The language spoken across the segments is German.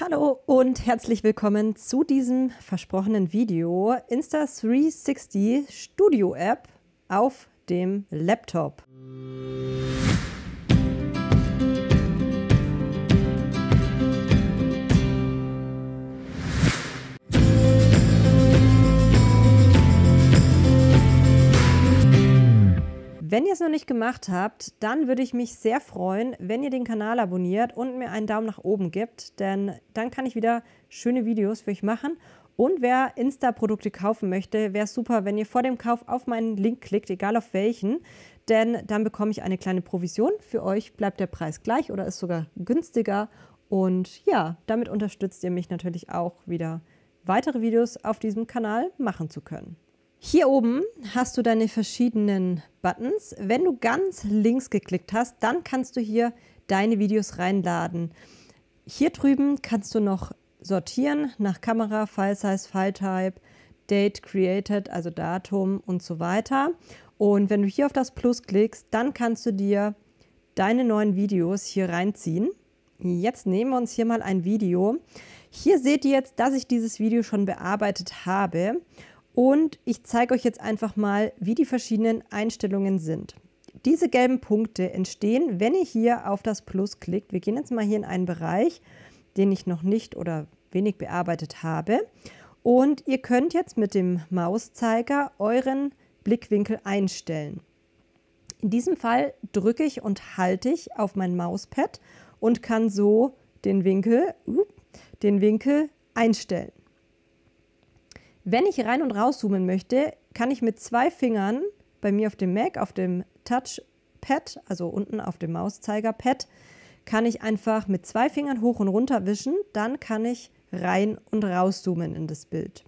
Hallo und herzlich willkommen zu diesem versprochenen Video Insta360 Studio App auf dem Laptop. Wenn ihr es noch nicht gemacht habt, dann würde ich mich sehr freuen, wenn ihr den Kanal abonniert und mir einen Daumen nach oben gibt, denn dann kann ich wieder schöne Videos für euch machen. Und wer Insta-Produkte kaufen möchte, wäre super, wenn ihr vor dem Kauf auf meinen Link klickt, egal auf welchen, denn dann bekomme ich eine kleine Provision. Für euch bleibt der Preis gleich oder ist sogar günstiger. Und ja, damit unterstützt ihr mich natürlich auch wieder, weitere Videos auf diesem Kanal machen zu können. Hier oben hast du deine verschiedenen Buttons. Wenn du ganz links geklickt hast, dann kannst du hier deine Videos reinladen. Hier drüben kannst du noch sortieren nach Kamera, File Size, File Type, Date Created, also Datum und so weiter. Und wenn du hier auf das Plus klickst, dann kannst du dir deine neuen Videos hier reinziehen. Jetzt nehmen wir uns hier mal ein Video. Hier seht ihr jetzt, dass ich dieses Video schon bearbeitet habe und ich zeige euch jetzt einfach mal, wie die verschiedenen Einstellungen sind. Diese gelben Punkte entstehen, wenn ihr hier auf das Plus klickt. Wir gehen jetzt mal hier in einen Bereich, den ich noch nicht oder wenig bearbeitet habe. Und ihr könnt jetzt mit dem Mauszeiger euren Blickwinkel einstellen. In diesem Fall drücke ich und halte ich auf mein Mauspad und kann so den Winkel, uh, den Winkel einstellen. Wenn ich rein und rauszoomen möchte, kann ich mit zwei Fingern bei mir auf dem Mac, auf dem Touchpad, also unten auf dem Mauszeigerpad, kann ich einfach mit zwei Fingern hoch und runter wischen, dann kann ich rein und rauszoomen in das Bild.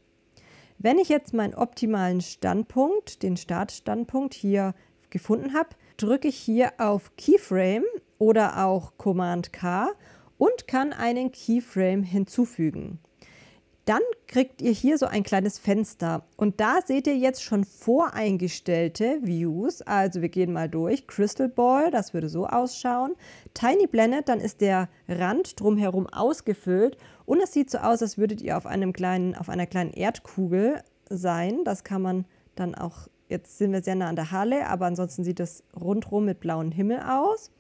Wenn ich jetzt meinen optimalen Standpunkt, den Startstandpunkt hier gefunden habe, drücke ich hier auf Keyframe oder auch Command K und kann einen Keyframe hinzufügen. Dann kriegt ihr hier so ein kleines Fenster und da seht ihr jetzt schon voreingestellte Views. Also wir gehen mal durch. Crystal Ball, das würde so ausschauen. Tiny Planet, dann ist der Rand drumherum ausgefüllt und es sieht so aus, als würdet ihr auf, einem kleinen, auf einer kleinen Erdkugel sein. Das kann man dann auch, jetzt sind wir sehr nah an der Halle, aber ansonsten sieht das rundherum mit blauem Himmel aus.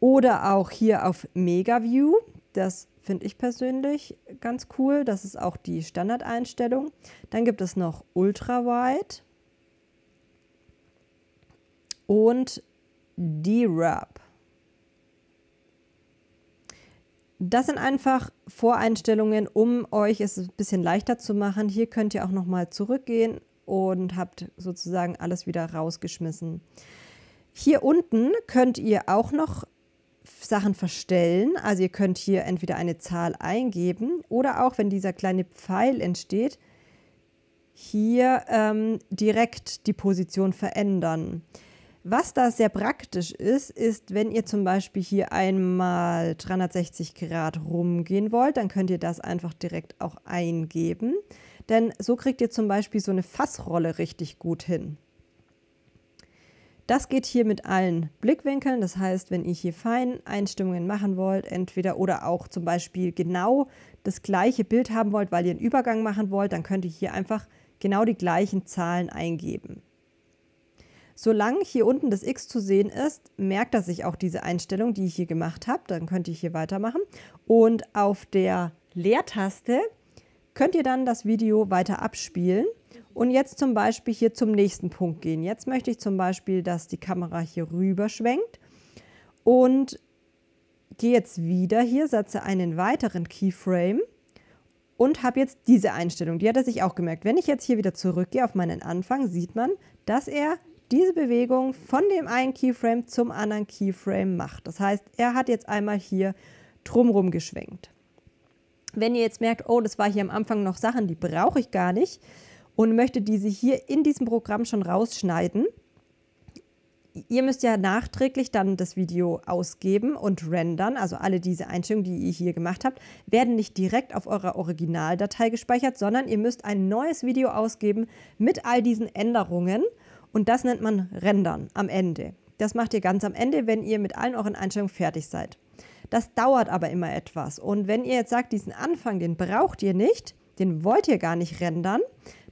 Oder auch hier auf Mega View, das finde ich persönlich ganz cool. Das ist auch die Standardeinstellung. Dann gibt es noch Ultra-Wide und d rub Das sind einfach Voreinstellungen, um euch es ein bisschen leichter zu machen. Hier könnt ihr auch nochmal zurückgehen und habt sozusagen alles wieder rausgeschmissen. Hier unten könnt ihr auch noch Sachen verstellen. Also ihr könnt hier entweder eine Zahl eingeben oder auch, wenn dieser kleine Pfeil entsteht, hier ähm, direkt die Position verändern. Was da sehr praktisch ist, ist, wenn ihr zum Beispiel hier einmal 360 Grad rumgehen wollt, dann könnt ihr das einfach direkt auch eingeben. Denn so kriegt ihr zum Beispiel so eine Fassrolle richtig gut hin. Das geht hier mit allen Blickwinkeln. Das heißt, wenn ihr hier fein Einstimmungen machen wollt, entweder oder auch zum Beispiel genau das gleiche Bild haben wollt, weil ihr einen Übergang machen wollt, dann könnt ihr hier einfach genau die gleichen Zahlen eingeben. Solange hier unten das X zu sehen ist, merkt er sich auch diese Einstellung, die ich hier gemacht habe. Dann könnt ihr hier weitermachen. Und auf der Leertaste könnt ihr dann das Video weiter abspielen und jetzt zum Beispiel hier zum nächsten Punkt gehen. Jetzt möchte ich zum Beispiel, dass die Kamera hier rüber schwenkt und gehe jetzt wieder hier, setze einen weiteren Keyframe und habe jetzt diese Einstellung. Die hat er sich auch gemerkt. Wenn ich jetzt hier wieder zurückgehe auf meinen Anfang, sieht man, dass er diese Bewegung von dem einen Keyframe zum anderen Keyframe macht. Das heißt, er hat jetzt einmal hier drumherum geschwenkt. Wenn ihr jetzt merkt, oh, das war hier am Anfang noch Sachen, die brauche ich gar nicht, und möchte diese hier in diesem Programm schon rausschneiden. Ihr müsst ja nachträglich dann das Video ausgeben und rendern, also alle diese Einstellungen, die ihr hier gemacht habt, werden nicht direkt auf eurer Originaldatei gespeichert, sondern ihr müsst ein neues Video ausgeben mit all diesen Änderungen und das nennt man rendern am Ende. Das macht ihr ganz am Ende, wenn ihr mit allen euren Einstellungen fertig seid. Das dauert aber immer etwas und wenn ihr jetzt sagt, diesen Anfang, den braucht ihr nicht, den wollt ihr gar nicht rendern,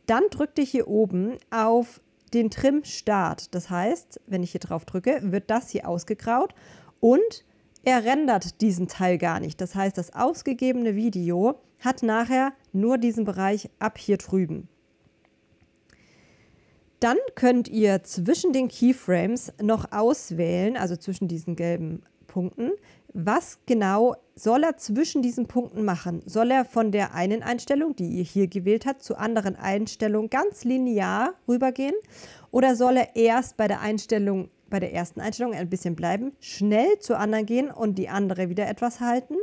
dann drückt ihr hier oben auf den Trim Start. Das heißt, wenn ich hier drauf drücke, wird das hier ausgegraut und er rendert diesen Teil gar nicht. Das heißt, das ausgegebene Video hat nachher nur diesen Bereich ab hier drüben. Dann könnt ihr zwischen den Keyframes noch auswählen, also zwischen diesen gelben Punkten, was genau soll er zwischen diesen Punkten machen? Soll er von der einen Einstellung, die ihr hier gewählt habt, zur anderen Einstellung ganz linear rübergehen? Oder soll er erst bei der Einstellung, bei der ersten Einstellung ein bisschen bleiben, schnell zur anderen gehen und die andere wieder etwas halten?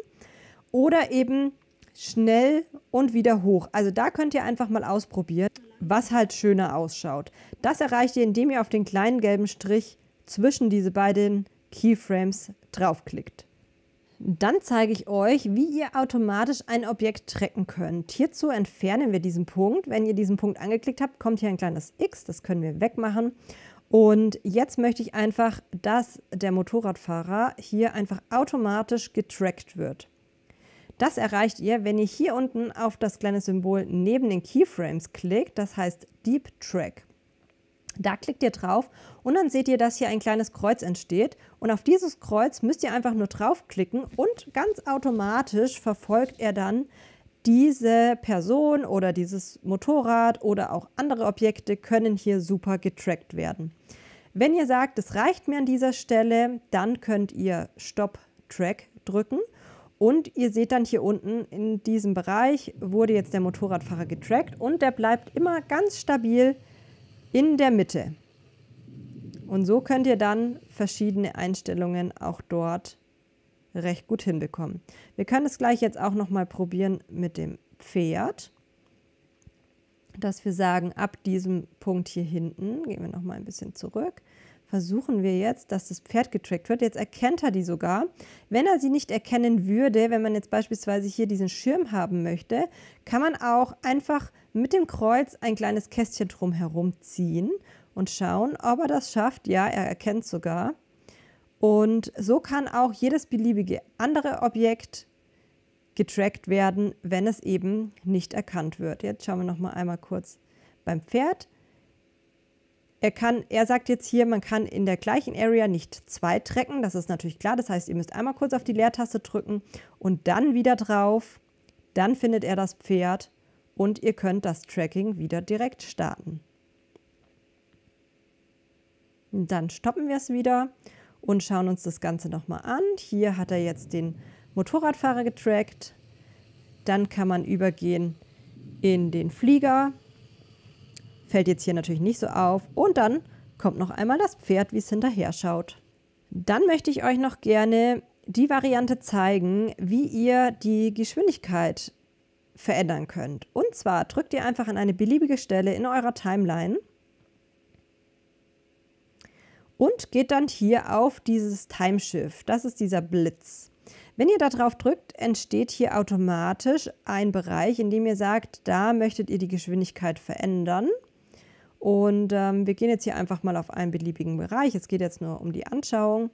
Oder eben schnell und wieder hoch. Also da könnt ihr einfach mal ausprobieren, was halt schöner ausschaut. Das erreicht ihr, indem ihr auf den kleinen gelben Strich zwischen diese beiden Keyframes draufklickt. Dann zeige ich euch, wie ihr automatisch ein Objekt tracken könnt. Hierzu entfernen wir diesen Punkt. Wenn ihr diesen Punkt angeklickt habt, kommt hier ein kleines X, das können wir wegmachen. Und jetzt möchte ich einfach, dass der Motorradfahrer hier einfach automatisch getrackt wird. Das erreicht ihr, wenn ihr hier unten auf das kleine Symbol neben den Keyframes klickt, das heißt Deep Track. Da klickt ihr drauf und dann seht ihr, dass hier ein kleines Kreuz entsteht. Und auf dieses Kreuz müsst ihr einfach nur draufklicken und ganz automatisch verfolgt er dann diese Person oder dieses Motorrad oder auch andere Objekte können hier super getrackt werden. Wenn ihr sagt, es reicht mir an dieser Stelle, dann könnt ihr Stop Track drücken und ihr seht dann hier unten in diesem Bereich wurde jetzt der Motorradfahrer getrackt und der bleibt immer ganz stabil in der Mitte. Und so könnt ihr dann verschiedene Einstellungen auch dort recht gut hinbekommen. Wir können es gleich jetzt auch nochmal probieren mit dem Pferd, dass wir sagen, ab diesem Punkt hier hinten, gehen wir nochmal ein bisschen zurück, versuchen wir jetzt, dass das Pferd getrackt wird. Jetzt erkennt er die sogar. Wenn er sie nicht erkennen würde, wenn man jetzt beispielsweise hier diesen Schirm haben möchte, kann man auch einfach mit dem Kreuz ein kleines Kästchen drumherum ziehen und schauen, ob er das schafft. Ja, er erkennt sogar. Und so kann auch jedes beliebige andere Objekt getrackt werden, wenn es eben nicht erkannt wird. Jetzt schauen wir noch mal einmal kurz beim Pferd. Er, kann, er sagt jetzt hier, man kann in der gleichen Area nicht zwei tracken. Das ist natürlich klar. Das heißt, ihr müsst einmal kurz auf die Leertaste drücken und dann wieder drauf. Dann findet er das Pferd und ihr könnt das Tracking wieder direkt starten. dann stoppen wir es wieder und schauen uns das Ganze nochmal an. Hier hat er jetzt den Motorradfahrer getrackt. Dann kann man übergehen in den Flieger. Fällt jetzt hier natürlich nicht so auf. Und dann kommt noch einmal das Pferd, wie es hinterher schaut. Dann möchte ich euch noch gerne die Variante zeigen, wie ihr die Geschwindigkeit verändern könnt. Und zwar drückt ihr einfach an eine beliebige Stelle in eurer Timeline und geht dann hier auf dieses Timeshift. Das ist dieser Blitz. Wenn ihr da drauf drückt, entsteht hier automatisch ein Bereich, in dem ihr sagt, da möchtet ihr die Geschwindigkeit verändern. Und ähm, wir gehen jetzt hier einfach mal auf einen beliebigen Bereich. Es geht jetzt nur um die Anschauung.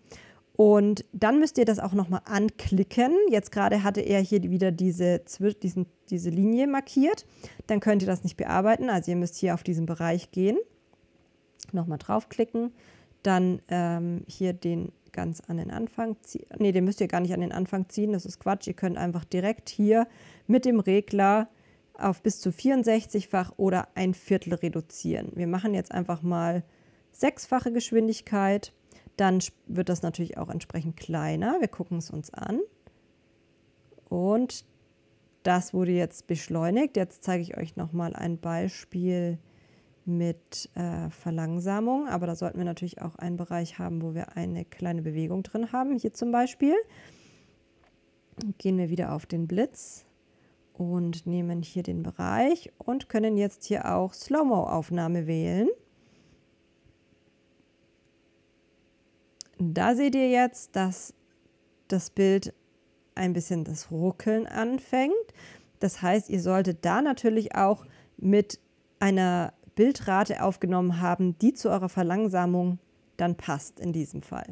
Und dann müsst ihr das auch nochmal anklicken. Jetzt gerade hatte er hier wieder diese, diesen, diese Linie markiert. Dann könnt ihr das nicht bearbeiten. Also ihr müsst hier auf diesen Bereich gehen, nochmal draufklicken, dann ähm, hier den ganz an den Anfang ziehen. Ne, den müsst ihr gar nicht an den Anfang ziehen. Das ist Quatsch. Ihr könnt einfach direkt hier mit dem Regler auf bis zu 64-fach oder ein Viertel reduzieren. Wir machen jetzt einfach mal sechsfache Geschwindigkeit. Dann wird das natürlich auch entsprechend kleiner. Wir gucken es uns an. Und das wurde jetzt beschleunigt. Jetzt zeige ich euch nochmal ein Beispiel mit äh, Verlangsamung. Aber da sollten wir natürlich auch einen Bereich haben, wo wir eine kleine Bewegung drin haben. Hier zum Beispiel gehen wir wieder auf den Blitz und nehmen hier den Bereich und können jetzt hier auch Slow-Mo-Aufnahme wählen. Da seht ihr jetzt, dass das Bild ein bisschen das Ruckeln anfängt. Das heißt, ihr solltet da natürlich auch mit einer Bildrate aufgenommen haben, die zu eurer Verlangsamung dann passt in diesem Fall.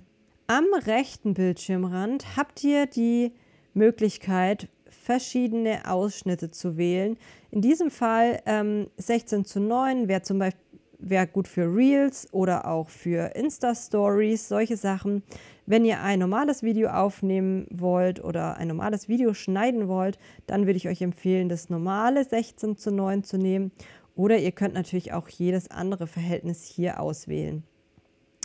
Am rechten Bildschirmrand habt ihr die Möglichkeit, verschiedene Ausschnitte zu wählen. In diesem Fall ähm, 16 zu 9 wäre zum Beispiel wäre gut für Reels oder auch für Insta-Stories, solche Sachen. Wenn ihr ein normales Video aufnehmen wollt oder ein normales Video schneiden wollt, dann würde ich euch empfehlen, das normale 16 zu 9 zu nehmen. Oder ihr könnt natürlich auch jedes andere Verhältnis hier auswählen.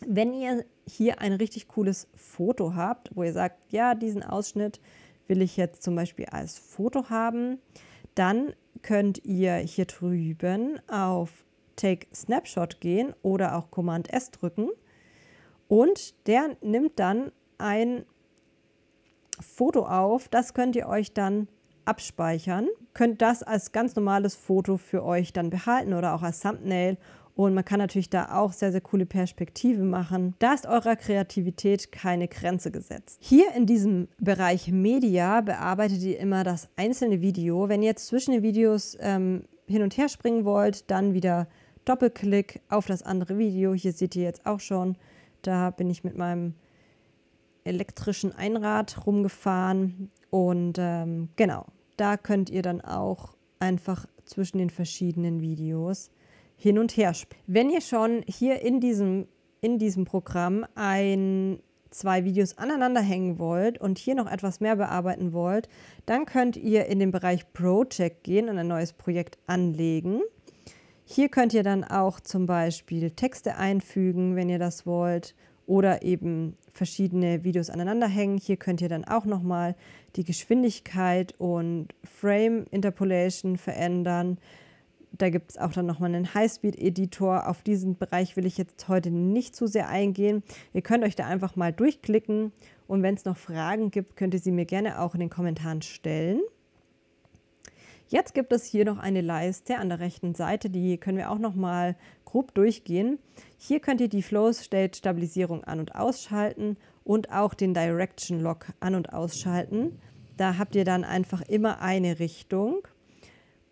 Wenn ihr hier ein richtig cooles Foto habt, wo ihr sagt, ja, diesen Ausschnitt will ich jetzt zum Beispiel als Foto haben, dann könnt ihr hier drüben auf Take Snapshot gehen oder auch Command S drücken. Und der nimmt dann ein Foto auf. Das könnt ihr euch dann abspeichern. Könnt das als ganz normales Foto für euch dann behalten oder auch als Thumbnail. Und man kann natürlich da auch sehr, sehr coole Perspektiven machen. Da ist eurer Kreativität keine Grenze gesetzt. Hier in diesem Bereich Media bearbeitet ihr immer das einzelne Video. Wenn ihr jetzt zwischen den Videos ähm, hin und her springen wollt, dann wieder Doppelklick auf das andere Video. Hier seht ihr jetzt auch schon, da bin ich mit meinem elektrischen Einrad rumgefahren. Und ähm, genau, da könnt ihr dann auch einfach zwischen den verschiedenen Videos hin und her spielen. Wenn ihr schon hier in diesem, in diesem Programm ein zwei Videos aneinander hängen wollt und hier noch etwas mehr bearbeiten wollt, dann könnt ihr in den Bereich Project gehen und ein neues Projekt anlegen. Hier könnt ihr dann auch zum Beispiel Texte einfügen, wenn ihr das wollt, oder eben verschiedene Videos aneinander hängen. Hier könnt ihr dann auch nochmal die Geschwindigkeit und Frame Interpolation verändern. Da gibt es auch dann nochmal einen Highspeed-Editor. Auf diesen Bereich will ich jetzt heute nicht zu sehr eingehen. Ihr könnt euch da einfach mal durchklicken und wenn es noch Fragen gibt, könnt ihr sie mir gerne auch in den Kommentaren stellen. Jetzt gibt es hier noch eine Leiste an der rechten Seite, die können wir auch noch mal grob durchgehen. Hier könnt ihr die Flows State Stabilisierung an- und ausschalten und auch den Direction Lock an- und ausschalten. Da habt ihr dann einfach immer eine Richtung.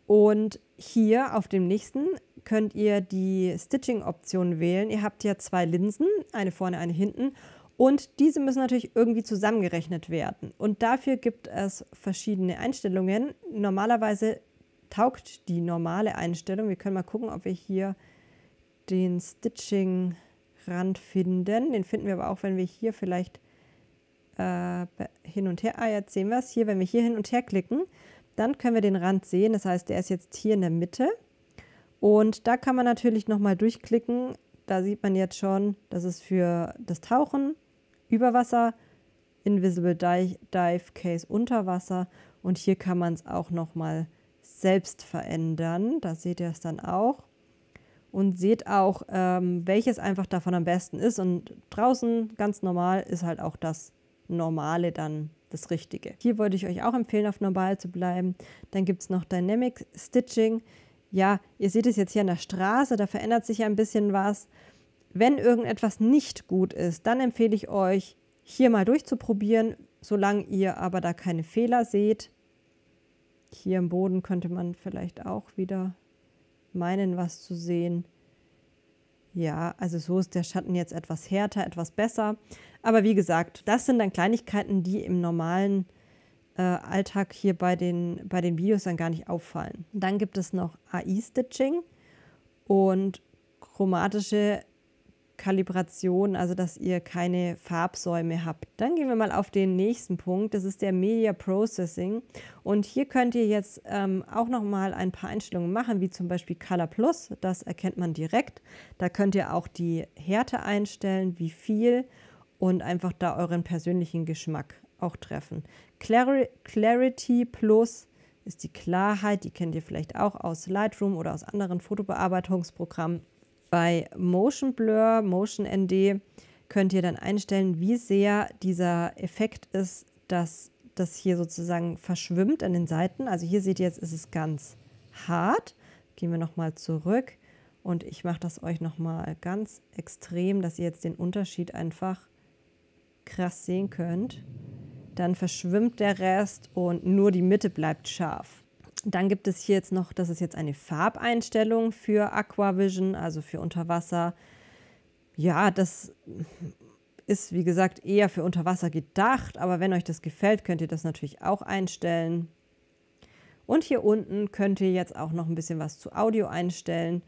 Und hier auf dem nächsten könnt ihr die Stitching-Option wählen. Ihr habt ja zwei Linsen, eine vorne, eine hinten. Und diese müssen natürlich irgendwie zusammengerechnet werden. Und dafür gibt es verschiedene Einstellungen. Normalerweise taugt die normale Einstellung. Wir können mal gucken, ob wir hier den Stitching-Rand finden. Den finden wir aber auch, wenn wir hier vielleicht äh, hin und her, ah jetzt sehen wir es, hier, wenn wir hier hin und her klicken, dann können wir den Rand sehen. Das heißt, der ist jetzt hier in der Mitte. Und da kann man natürlich nochmal durchklicken. Da sieht man jetzt schon, das ist für das Tauchen. Überwasser, Invisible Dive, Dive Case unter Wasser und hier kann man es auch nochmal selbst verändern. Da seht ihr es dann auch und seht auch, ähm, welches einfach davon am besten ist. Und draußen ganz normal ist halt auch das Normale dann das Richtige. Hier wollte ich euch auch empfehlen, auf normal zu bleiben. Dann gibt es noch Dynamic Stitching. Ja, ihr seht es jetzt hier an der Straße, da verändert sich ein bisschen was. Wenn irgendetwas nicht gut ist, dann empfehle ich euch, hier mal durchzuprobieren, solange ihr aber da keine Fehler seht. Hier im Boden könnte man vielleicht auch wieder meinen, was zu sehen. Ja, also so ist der Schatten jetzt etwas härter, etwas besser. Aber wie gesagt, das sind dann Kleinigkeiten, die im normalen äh, Alltag hier bei den, bei den Videos dann gar nicht auffallen. Dann gibt es noch AI-Stitching und chromatische Kalibration, also dass ihr keine Farbsäume habt. Dann gehen wir mal auf den nächsten Punkt, das ist der Media Processing und hier könnt ihr jetzt ähm, auch nochmal ein paar Einstellungen machen, wie zum Beispiel Color Plus, das erkennt man direkt. Da könnt ihr auch die Härte einstellen, wie viel und einfach da euren persönlichen Geschmack auch treffen. Clarity Plus ist die Klarheit, die kennt ihr vielleicht auch aus Lightroom oder aus anderen Fotobearbeitungsprogrammen bei Motion Blur, Motion ND könnt ihr dann einstellen, wie sehr dieser Effekt ist, dass das hier sozusagen verschwimmt an den Seiten. Also hier seht ihr jetzt, ist es ganz hart. Gehen wir nochmal zurück und ich mache das euch nochmal ganz extrem, dass ihr jetzt den Unterschied einfach krass sehen könnt. Dann verschwimmt der Rest und nur die Mitte bleibt scharf. Dann gibt es hier jetzt noch, das ist jetzt eine Farbeinstellung für Aquavision, also für Unterwasser. Ja, das ist wie gesagt eher für Unterwasser gedacht, aber wenn euch das gefällt, könnt ihr das natürlich auch einstellen. Und hier unten könnt ihr jetzt auch noch ein bisschen was zu Audio einstellen.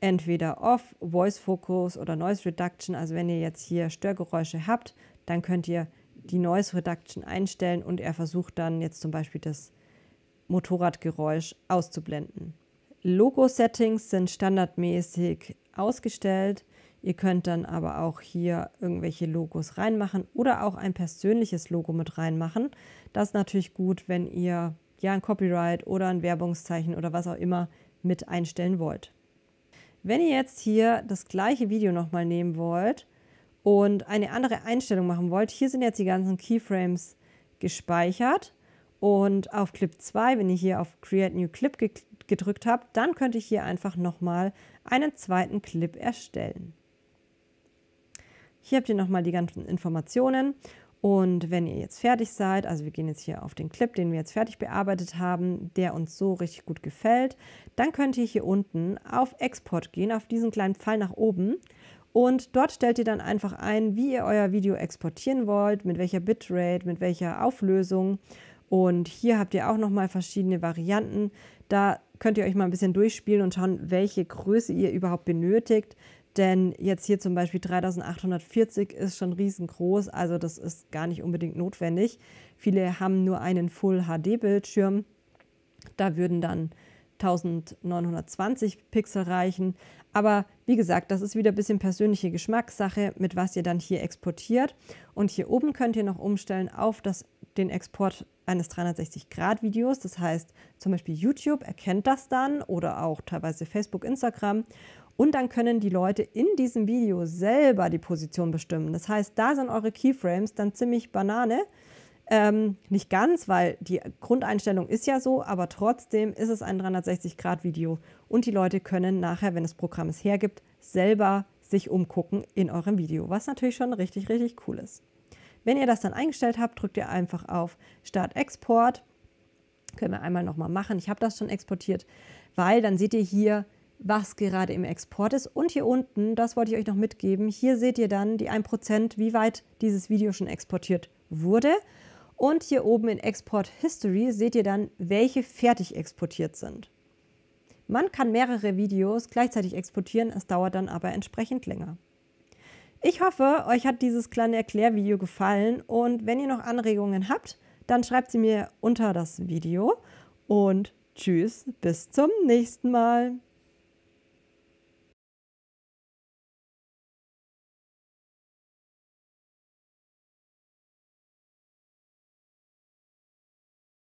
Entweder Off, Voice Focus oder Noise Reduction. Also wenn ihr jetzt hier Störgeräusche habt, dann könnt ihr die Noise Reduction einstellen und er versucht dann jetzt zum Beispiel das Motorradgeräusch auszublenden. Logo-Settings sind standardmäßig ausgestellt. Ihr könnt dann aber auch hier irgendwelche Logos reinmachen oder auch ein persönliches Logo mit reinmachen. Das ist natürlich gut, wenn ihr ja ein Copyright oder ein Werbungszeichen oder was auch immer mit einstellen wollt. Wenn ihr jetzt hier das gleiche Video nochmal nehmen wollt und eine andere Einstellung machen wollt, hier sind jetzt die ganzen Keyframes gespeichert. Und auf Clip 2, wenn ihr hier auf Create New Clip ge gedrückt habt, dann könnt ihr hier einfach nochmal einen zweiten Clip erstellen. Hier habt ihr nochmal die ganzen Informationen und wenn ihr jetzt fertig seid, also wir gehen jetzt hier auf den Clip, den wir jetzt fertig bearbeitet haben, der uns so richtig gut gefällt, dann könnt ihr hier unten auf Export gehen, auf diesen kleinen Pfeil nach oben. Und dort stellt ihr dann einfach ein, wie ihr euer Video exportieren wollt, mit welcher Bitrate, mit welcher Auflösung. Und hier habt ihr auch nochmal verschiedene Varianten. Da könnt ihr euch mal ein bisschen durchspielen und schauen, welche Größe ihr überhaupt benötigt. Denn jetzt hier zum Beispiel 3840 ist schon riesengroß, also das ist gar nicht unbedingt notwendig. Viele haben nur einen Full-HD-Bildschirm. Da würden dann 1920 Pixel reichen. Aber wie gesagt, das ist wieder ein bisschen persönliche Geschmackssache, mit was ihr dann hier exportiert. Und hier oben könnt ihr noch umstellen auf das den Export eines 360-Grad-Videos. Das heißt, zum Beispiel YouTube erkennt das dann oder auch teilweise Facebook, Instagram. Und dann können die Leute in diesem Video selber die Position bestimmen. Das heißt, da sind eure Keyframes dann ziemlich Banane. Ähm, nicht ganz, weil die Grundeinstellung ist ja so, aber trotzdem ist es ein 360-Grad-Video. Und die Leute können nachher, wenn das Programm es hergibt, selber sich umgucken in eurem Video, was natürlich schon richtig, richtig cool ist. Wenn ihr das dann eingestellt habt, drückt ihr einfach auf Start Export. Können wir einmal nochmal machen. Ich habe das schon exportiert, weil dann seht ihr hier, was gerade im Export ist. Und hier unten, das wollte ich euch noch mitgeben, hier seht ihr dann die 1%, wie weit dieses Video schon exportiert wurde. Und hier oben in Export History seht ihr dann, welche fertig exportiert sind. Man kann mehrere Videos gleichzeitig exportieren, es dauert dann aber entsprechend länger. Ich hoffe, euch hat dieses kleine Erklärvideo gefallen und wenn ihr noch Anregungen habt, dann schreibt sie mir unter das Video und tschüss, bis zum nächsten Mal.